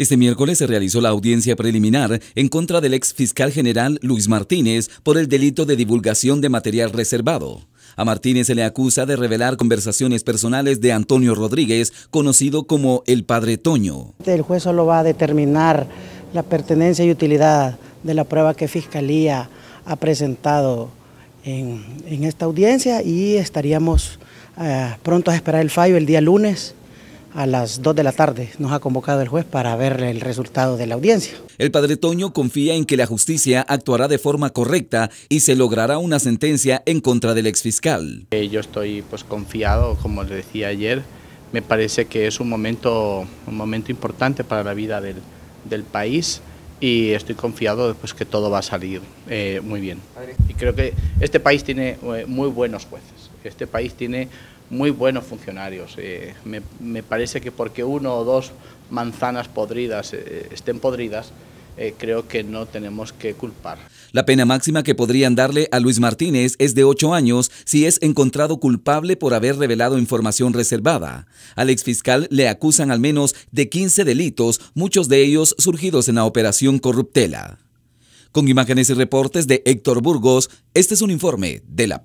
Este miércoles se realizó la audiencia preliminar en contra del ex fiscal general Luis Martínez por el delito de divulgación de material reservado. A Martínez se le acusa de revelar conversaciones personales de Antonio Rodríguez, conocido como el Padre Toño. El juez solo va a determinar la pertenencia y utilidad de la prueba que Fiscalía ha presentado en, esta audiencia y estaríamos eh, prontos a esperar el fallo el día lunes a las 2 de la tarde nos ha convocado el juez para ver el resultado de la audiencia. El padre Toño confía en que la justicia actuará de forma correcta y se logrará una sentencia en contra del exfiscal. fiscal. Eh, yo estoy pues confiado, como le decía ayer, me parece que es un momento, un momento importante para la vida del, país y estoy confiado pues, que todo va a salir eh, muy bien. Y creo que este país tiene eh, muy buenos jueces. Este país tiene muy buenos funcionarios. Eh, me, parece que porque uno o dos manzanas podridas eh, estén podridas, eh, creo que no tenemos que culpar. La pena máxima que podrían darle a Luis Martínez es de ocho años si es encontrado culpable por haber revelado información reservada. Al exfiscal le acusan al menos de 15 delitos, muchos de ellos surgidos en la operación Corruptela. Con imágenes y reportes de Héctor Burgos, este es un informe de la